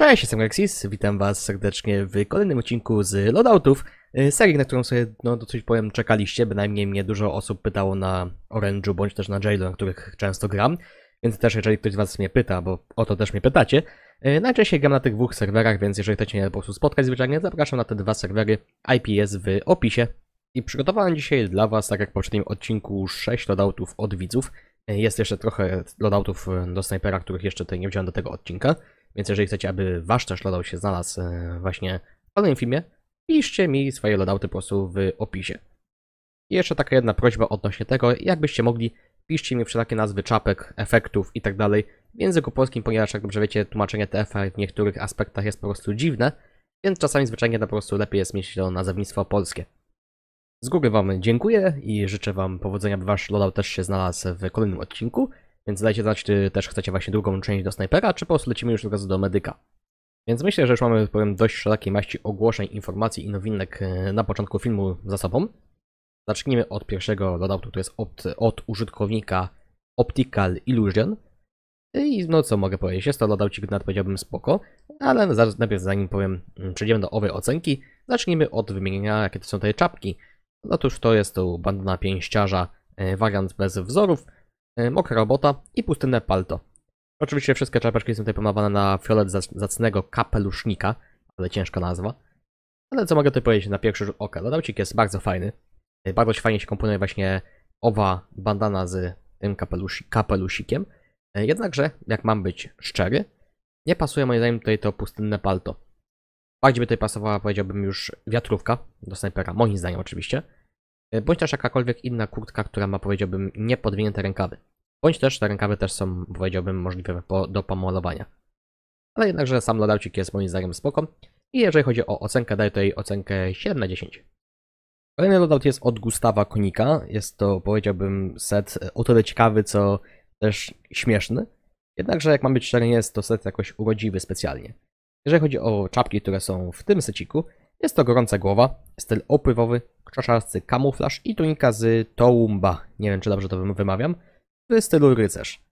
Cześć, jestem Rexis, witam was serdecznie w kolejnym odcinku z Loadoutów, y, serii, na którą sobie, no dosyć powiem, czekaliście, bynajmniej mnie dużo osób pytało na Orange'u bądź też na Jailu, na których często gram, więc też jeżeli ktoś z was mnie pyta, bo o to też mnie pytacie, y, najczęściej gram na tych dwóch serwerach, więc jeżeli chcecie mnie po prostu spotkać zwyczajnie, zapraszam na te dwa serwery, IP jest w opisie. I przygotowałem dzisiaj dla was, tak jak w poprzednim odcinku, 6 Loadoutów od widzów, y, jest jeszcze trochę Loadoutów do snipera, których jeszcze tutaj nie wziąłem do tego odcinka, więc jeżeli chcecie, aby wasz też loadout się znalazł e, właśnie w kolejnym filmie, piszcie mi swoje loadouty po prostu w opisie. I jeszcze taka jedna prośba odnośnie tego, jakbyście mogli, piszcie mi wszelakie nazwy czapek, efektów i tak dalej w języku polskim, ponieważ jak dobrze wiecie, tłumaczenie TF w niektórych aspektach jest po prostu dziwne, więc czasami zwyczajnie po prostu lepiej jest mieć to nazewnictwo polskie. Z góry Wam dziękuję i życzę Wam powodzenia, by Wasz loadout też się znalazł w kolejnym odcinku. Więc dajcie znać, czy też chcecie właśnie drugą część do snajpera, czy po prostu lecimy już od razu do medyka. Więc myślę, że już mamy tak powiem, dość szerokiej maści ogłoszeń, informacji i nowinek e, na początku filmu za sobą. Zacznijmy od pierwszego loadoutu, to jest od, od użytkownika Optical Illusion. I no co mogę powiedzieć, jest to loadoutik nad powiedziałbym spoko, ale zaraz, najpierw zanim powiem, mm, przejdziemy do owej ocenki, zacznijmy od wymienienia jakie to są te czapki. Otóż to jest to bandana pięściarza, e, wariant bez wzorów, E, mokra robota i pustynne palto. Oczywiście wszystkie czapeczki są tutaj pomawane na fiolet zacnego kapelusznika, ale ciężka nazwa. Ale co mogę tutaj powiedzieć na pierwszy rzut oka? Dodałcik no, jest bardzo fajny. E, bardzo fajnie się komponuje właśnie owa bandana z tym kapelusi kapelusikiem. E, jednakże, jak mam być szczery, nie pasuje moim zdaniem tutaj to pustynne palto. Bardziej by tutaj pasowała, powiedziałbym, już wiatrówka do snajpera, moim zdaniem oczywiście. E, bądź też jakakolwiek inna kurtka, która ma powiedziałbym niepodwinięte rękawy. Bądź też te rękawy też są powiedziałbym możliwe po, do pomalowania. Ale jednakże sam lodałcik jest moim zdaniem spoko i jeżeli chodzi o ocenkę daję tutaj ocenkę 7 na 10. Kolejny lodałt jest od Gustawa Konika. Jest to powiedziałbym set e, o tyle ciekawy, co też śmieszny. Jednakże jak mam być szczery, nie jest to set jakoś urodziwy specjalnie. Jeżeli chodzi o czapki, które są w tym seciku, jest to gorąca głowa, styl opływowy, koszarcy kamuflaż i tunika z Toumba, nie wiem czy dobrze to wymawiam, w stylu rycerz.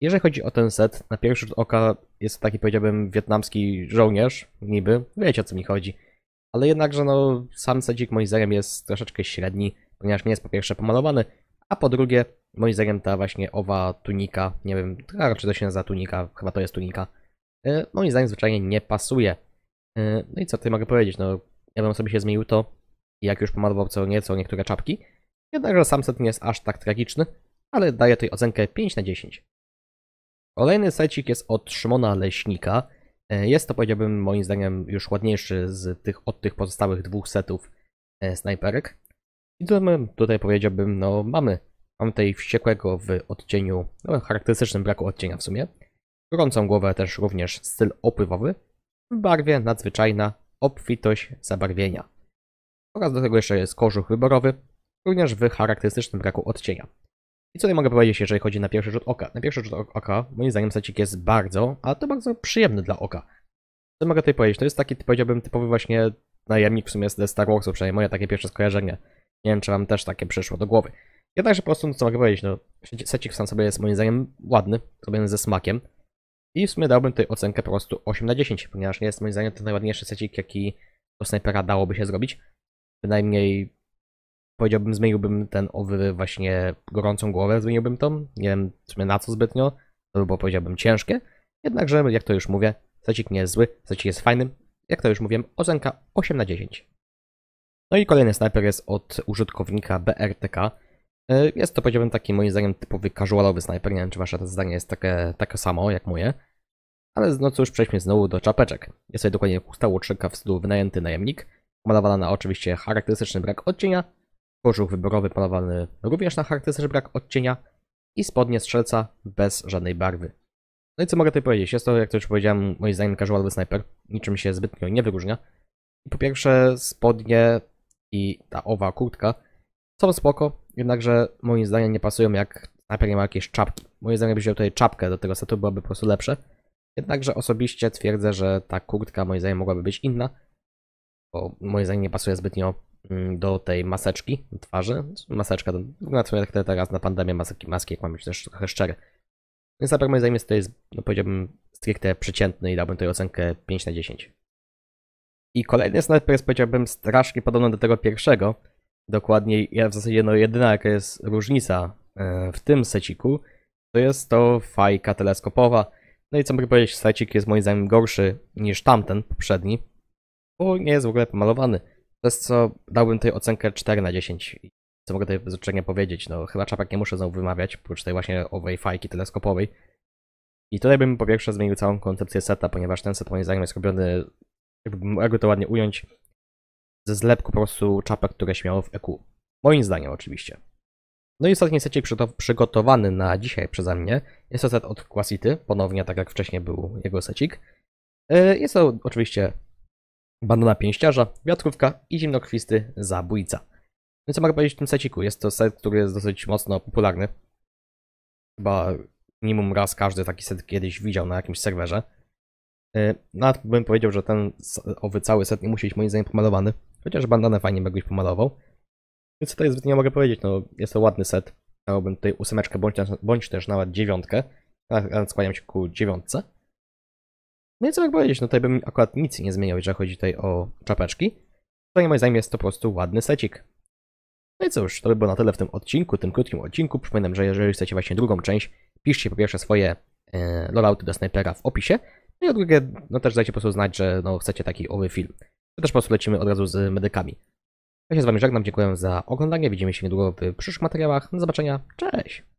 Jeżeli chodzi o ten set, na pierwszy rzut oka jest to taki powiedziałbym wietnamski żołnierz, niby, wiecie o co mi chodzi. Ale jednakże no, sam sedzik moim zdaniem jest troszeczkę średni, ponieważ nie jest po pierwsze pomalowany, a po drugie moim zdaniem ta właśnie owa tunika, nie wiem, czy to się nazywa tunika, chyba to jest tunika, e, moim zdaniem zwyczajnie nie pasuje. E, no i co tutaj mogę powiedzieć, no ja bym sobie się zmienił to, i jak już pomalował co nieco niektóre czapki, jednakże sam set nie jest aż tak tragiczny, ale daje tej ocenkę 5 na 10. Kolejny secik jest od Szymona Leśnika. E, jest to powiedziałbym moim zdaniem już ładniejszy z tych, od tych pozostałych dwóch setów e, snajperek. I tutaj, tutaj powiedziałbym, no mamy, mamy tutaj wściekłego w odcieniu, no, charakterystycznym braku odcienia w sumie. Gorącą głowę też również styl opływowy. W barwie nadzwyczajna obfitość zabarwienia oraz do tego jeszcze jest kożuch wyborowy, również w charakterystycznym braku odcienia. I co nie mogę powiedzieć, jeżeli chodzi na pierwszy rzut oka? Na pierwszy rzut oka, moim zdaniem, secik jest bardzo, ale to bardzo przyjemny dla oka. Co mogę tutaj powiedzieć? To jest taki, powiedziałbym, typowy właśnie najemnik w sumie z The Star Warsu, przynajmniej moje takie pierwsze skojarzenie. Nie wiem, czy wam też takie przyszło do głowy. Jednakże po prostu, no co mogę powiedzieć, no, secik sam sobie jest moim zdaniem ładny, zrobiony ze smakiem. I w sumie dałbym tutaj ocenkę po prostu 8 na 10, ponieważ nie jest moim zdaniem to najładniejszy secik, jaki do snajpera dałoby się zrobić. Bynajmniej powiedziałbym, zmieniłbym ten owy właśnie gorącą głowę, zmieniłbym to Nie wiem na co zbytnio, to by było powiedziałbym ciężkie. Jednakże, jak to już mówię, secik nie jest zły, secik jest fajny. Jak to już mówiłem, ocenka 8 na 10. No i kolejny snajper jest od użytkownika BRTK. E, jest to powiedziałbym taki moim zdaniem typowy casualowy snajper. Nie wiem, czy wasze zdanie jest takie, takie samo jak moje. Ale no cóż, przejdźmy znowu do czapeczek. Jest to dokładnie kusta łotrzyka w stylu wynajęty najemnik. Malowana na oczywiście charakterystyczny brak odcienia, kożuch wyborowy malowany również na charakterystyczny brak odcienia i spodnie strzelca bez żadnej barwy. No i co mogę tutaj powiedzieć? Jest to, jak to już powiedziałem, moim zdaniem casualowy sniper. Niczym się zbytnio nie wyróżnia. Po pierwsze, spodnie i ta owa kurtka są spoko, jednakże moim zdaniem nie pasują jak sniper nie ma jakiejś czapki. Moim zdaniem, gdybyś wziął tutaj czapkę do tego setu, byłoby po prostu lepsze. Jednakże osobiście twierdzę, że ta kurtka moim zdaniem mogłaby być inna bo moim zdaniem nie pasuje zbytnio mm, do tej maseczki twarzy. Maseczka, na co jak teraz na pandemię maski, maski jak mam być też trochę szczery. Więc Saper moim zdaniem jest tutaj, no powiedziałbym, stricte przeciętny i dałbym tutaj ocenkę 5 na 10. I kolejny sniper jest, powiedziałbym, strasznie podobny do tego pierwszego. Dokładnie, ja w zasadzie no jedyna jaka jest różnica e, w tym seciku, to jest to fajka teleskopowa. No i co mogę powiedzieć, secik jest moim zdaniem gorszy niż tamten poprzedni bo nie jest w ogóle pomalowany. Przez co dałbym tej ocenkę 4 na 10. Co mogę tutaj zupełnie powiedzieć? No, chyba czapak nie muszę znowu wymawiać, oprócz tej właśnie owej fajki teleskopowej. I tutaj bym po pierwsze zmienił całą koncepcję seta, ponieważ ten set moim zdaniem jest robiony, jakby to ładnie ująć, ze zlepku po prostu czapek, które śmiało w EQ. Moim zdaniem oczywiście. No i ostatni set przygotowany na dzisiaj przeze mnie jest to set od Quasity, ponownie tak jak wcześniej był jego secik. E, jest to oczywiście Banana pięściarza, wiatrówka i zimnokrwisty zabójca. No co mogę powiedzieć w tym seciku? Jest to set, który jest dosyć mocno popularny. Chyba minimum raz każdy taki set kiedyś widział na jakimś serwerze. E, nawet bym powiedział, że ten owy cały set nie musi być moim zdaniem pomalowany, chociaż bandanę fajnie by pomalował. Więc tutaj zbyt nie mogę powiedzieć, no jest to ładny set. Dałbym tutaj ósemeczkę bądź, bądź też nawet dziewiątkę. Skłaniam się ku dziewiątce. No i co bym powiedzieć, no tutaj bym akurat nic nie zmieniał, jeżeli chodzi tutaj o czapeczki. To moim zdaniem jest to po prostu ładny secik. No i cóż, to by było na tyle w tym odcinku, tym krótkim odcinku. Przypominam, że jeżeli chcecie właśnie drugą część, piszcie po pierwsze swoje e, do snajpera w opisie, no i o drugie, no też dajcie po prostu znać, że no, chcecie taki owy film. To też po prostu lecimy od razu z medykami. Ja się z Wami żegnam, dziękuję za oglądanie, widzimy się niedługo w przyszłych materiałach. Do zobaczenia, cześć!